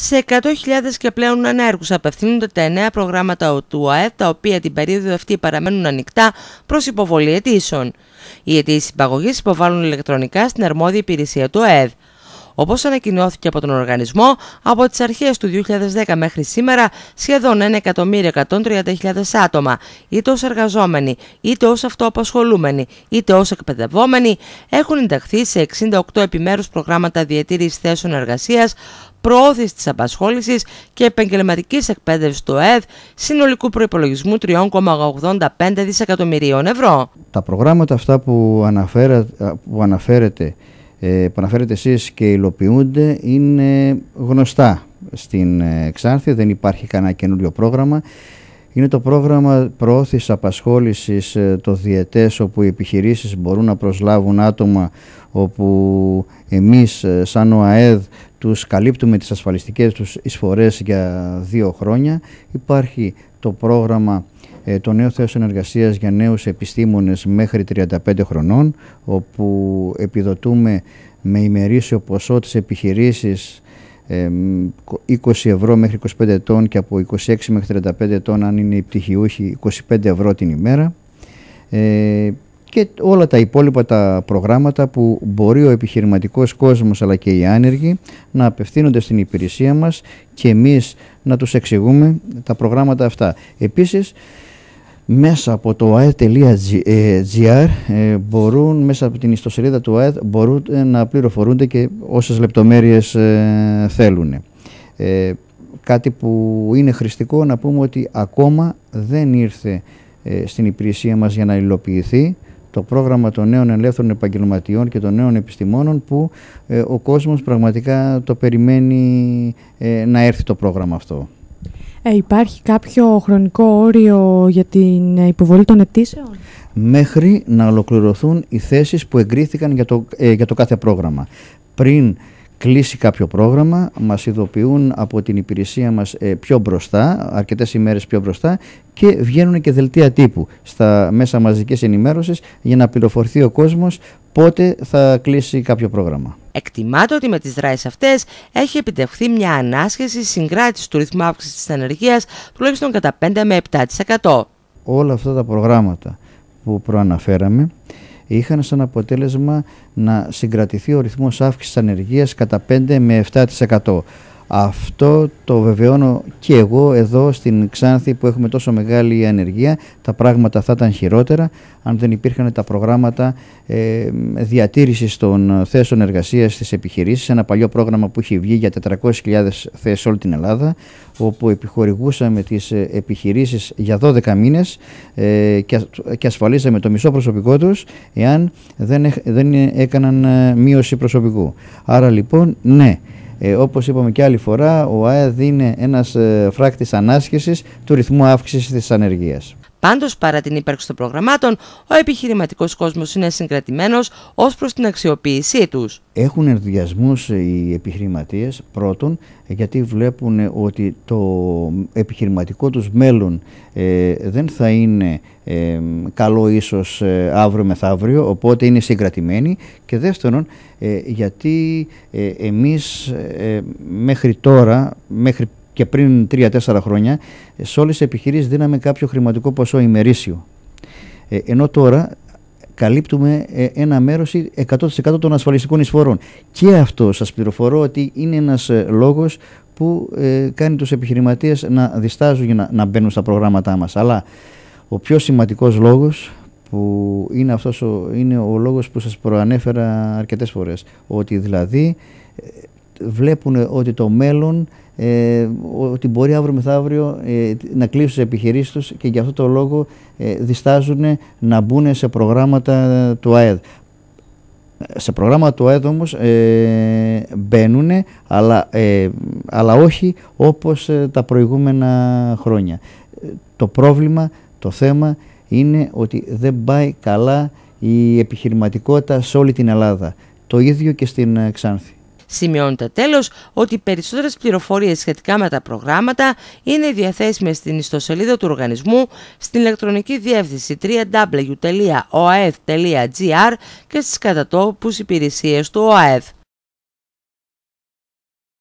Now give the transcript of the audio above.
σε 100.000 και πλέον ανέργους απευθύνονται τα εννέα προγράμματα του ΟΑΕΔ, τα οποία την περίοδο αυτή παραμένουν ανοιχτά προς υποβολή αιτήσεων. Οι αιτήσεις υπαγωγής υποβάλλουν ηλεκτρονικά στην αρμόδια υπηρεσία του ΑΕΔ. Όπως ανακοινώθηκε από τον οργανισμό, από τις αρχές του 2010 μέχρι σήμερα, σχεδόν 1.130.000 άτομα, είτε ως εργαζόμενοι, είτε ως αυτοαπασχολούμενοι, είτε ως εκπαιδευόμενοι, έχουν ενταχθεί σε 68 επιμέρους προγράμματα διατήρησης θέσεων εργασίας, προώθησης της απασχόλησης και επαγγελματικής εκπαίδευσης του ΕΔ συνολικού προϋπολογισμού 3,85 δισεκατομμυρίων ευρώ. Τα προγράμματα αυτά που, αναφέρατε, ε, που αναφέρετε εσείς και υλοποιούνται είναι γνωστά στην ε, Εξάρθεια, δεν υπάρχει κανένα καινούριο πρόγραμμα. Είναι το πρόγραμμα προώθησης απασχόλησης ε, το διετές όπου οι επιχειρήσεις μπορούν να προσλάβουν άτομα όπου εμείς σαν ο ΑΕΔ τους καλύπτουμε τις ασφαλιστικές τους εισφορές για δύο χρόνια. Υπάρχει το πρόγραμμα ε, το νέο θέσιο ενεργασίας για νέους επιστήμονες μέχρι 35 χρονών, όπου επιδοτούμε με ημερήσιο ποσό τις επιχειρήσεις 20 ευρώ μέχρι 25 ετών και από 26 μέχρι 35 ετών αν είναι πτυχιούχοι 25 ευρώ την ημέρα ε, και όλα τα υπόλοιπα τα προγράμματα που μπορεί ο επιχειρηματικός κόσμος αλλά και οι άνεργοι να απευθύνονται στην υπηρεσία μας και εμείς να τους εξηγούμε τα προγράμματα αυτά. Επίσης μέσα από το oed.gr, ε, μπορούν, μέσα από την ιστοσελίδα του oed, μπορούν ε, να πληροφορούνται και όσες λεπτομέρειες ε, θέλουν. Κάτι που είναι χρηστικό να πούμε ότι ακόμα δεν ήρθε στην υπηρεσία μας για να υλοποιηθεί το πρόγραμμα των νέων ελεύθερων επαγγελματιών και των νέων επιστημόνων που ο κόσμος πραγματικά το περιμένει να έρθει το πρόγραμμα αυτό. Ε, υπάρχει κάποιο χρονικό όριο για την ε, υποβολή των αιτήσεων? Μέχρι να ολοκληρωθούν οι θέσεις που εγκρίθηκαν ε, για το, κάθε πρόγραμμα. Πριν κλείσει κάποιο πρόγραμμα, μας ειδοποιούν από την υπηρεσία μας ε, πιο μπροστά, αρκετές ημέρες πιο μπροστά και βγαίνουν και δελτία τύπου στα μέσα μαζικής ενημέρωσης για να πληροφορηθεί ο κόσμος πότε θα κλείσει κάποιο πρόγραμμα. Εκτιμάται ότι με τις δράσεις αυτές έχει επιτευχθεί μια ανάσχεση συγκράτηση του ρυθμού αύξησης της ανεργίας τουλάχιστον κατά 5 με 7%. Όλα αυτά τα προγράμματα που προαναφέραμε είχαν σαν αποτέλεσμα να συγκρατηθεί ο ρυθμός αύξησης της ανεργίας κατά 5 με 7%. Αυτό το βεβαιώνω και εγώ εδώ στην Ξάνθη που έχουμε τόσο μεγάλη ανεργία. Τα πράγματα θα ήταν χειρότερα αν δεν υπήρχαν τα προγράμματα ε, διατήρησης των θέσεων εργασίας στις επιχειρήσεις. Ένα παλιό πρόγραμμα που έχει βγει για 400.000 θέσεις όλη την Ελλάδα όπου επιχορηγούσαμε τις ε, επιχειρήσεις για 12 μήνες ε, και ασφαλίζαμε το μισό προσωπικό τους εάν δεν, δεν έκαναν ε, μείωση προσωπικού. Άρα λοιπόν ναι. Ε, όπως είπαμε και άλλη φορά, ο ΑΕΔ είναι ένας ε, φράκτης ανάσχεσης του ρυθμού αύξησης της ανεργίας. Πάντως, παρά την ύπαρξη των προγραμμάτων, ο επιχειρηματικός κόσμος είναι συγκρατημένος ως προς την αξιοποίησή τους. Έχουν ενδιασμού οι επιχειρηματίες, πρώτον, γιατί βλέπουν ότι το επιχειρηματικό τους μέλλον ε, δεν θα είναι ε, καλό ίσως ε, αύριο μεθαύριο, οπότε είναι συγκρατημένοι και δεύτερον ε, γιατί εμείς μέχρι τώρα, μέχρι και πριν 3-4 χρόνια, ε, σε όλες τις επιχειρήσεις δίναμε κάποιο χρηματικό ποσό ημερήσιο. Ε, ενώ τώρα καλύπτουμε ε, ένα μέρος 100% των ασφαλιστικών εισφορών. Και αυτό σας πληροφορώ ότι είναι ένας ε, λόγος που κάνει τους επιχειρηματίες να διστάζουν για να, να μπαίνουν στα προγράμματά μας. Αλλά ο πιο σημαντικός λόγος που είναι, αυτός ο, είναι ο λόγος που σας προανέφερα αρκετές φορές. Ότι δηλαδή βλέπουν ότι το μέλλον ε, ότι μπορεί αύριο μεθαύριο ε, να κλείσουν τις επιχειρήσεις τους και γι' αυτό το λόγο ε, διστάζουν να μπουν σε προγράμματα του ΑΕΔ. Σε προγράμματα του ΑΕΔ όμως ε, μπαίνουν, αλλά, ε, αλλά όχι όπως ε, τα προηγούμενα χρόνια. Το πρόβλημα, το θέμα είναι ότι δεν πάει καλά η επιχειρηματικότητα σε όλη την Ελλάδα. Το ίδιο και στην Ξάνθη. Σημειώνεται τέλος ότι περισσότερες πληροφορίες σχετικά με τα προγράμματα είναι διαθέσιμες στην ιστοσελίδα του οργανισμού στην ηλεκτρονική διεύθυνση www.oaf.gr και στις κατατόπους υπηρεσίες του ΟΑΕΔ.